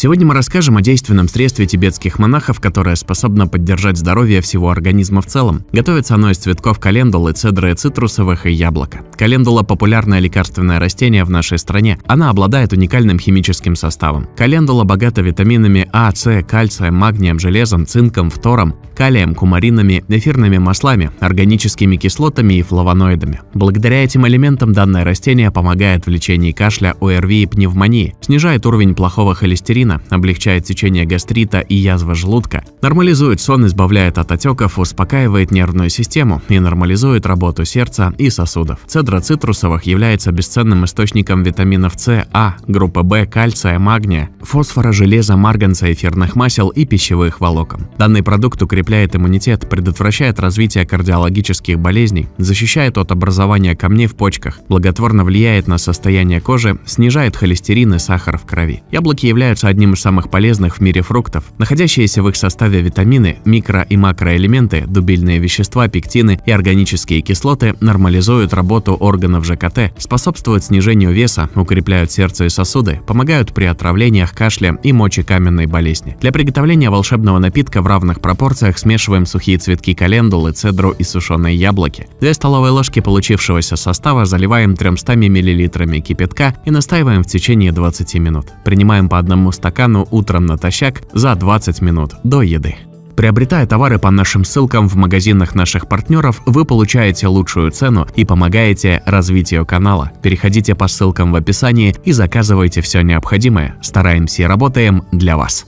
Сегодня мы расскажем о действенном средстве тибетских монахов, которое способно поддержать здоровье всего организма в целом. Готовится оно из цветков календулы, цедры цитрусовых и яблока. Календула – популярное лекарственное растение в нашей стране. Она обладает уникальным химическим составом. Календула богата витаминами А, С, кальцием, магнием, железом, цинком, фтором, калием, кумаринами, эфирными маслами, органическими кислотами и флавоноидами. Благодаря этим элементам данное растение помогает в лечении кашля, ОРВИ и пневмонии, снижает уровень плохого холестерина, Куркумина облегчает течение гастрита и язва желудка, нормализует сон, избавляет от отеков, успокаивает нервную систему и нормализует работу сердца и сосудов. Цедра цитрусовых является бесценным источником витаминов С, А, группы В, кальция, магния, фосфора, железа, марганца, эфирных масел и пищевых волокон. Данный продукт укрепляет иммунитет, предотвращает развитие кардиологических болезней, защищает от образования камней в почках, благотворно влияет на состояние кожи, снижает холестерин и сахар в крови. Яблоки являются одним одним из самых полезных в мире фруктов. Находящиеся в их составе витамины, микро- и макроэлементы, дубильные вещества, пектины и органические кислоты нормализуют работу органов ЖКТ, способствуют снижению веса, укрепляют сердце и сосуды, помогают при отравлениях, кашле и мочекаменной болезни. Для приготовления волшебного напитка в равных пропорциях смешиваем сухие цветки календулы, цедру и сушеные яблоки. Две столовые ложки получившегося состава заливаем 300 мл кипятка и настаиваем в течение 20 минут. Принимаем по одному стакану стакану утром натощак за 20 минут до еды. Приобретая товары по нашим ссылкам в магазинах наших партнеров, вы получаете лучшую цену и помогаете развитию канала. Переходите по ссылкам в описании и заказывайте все необходимое. Стараемся и работаем для вас.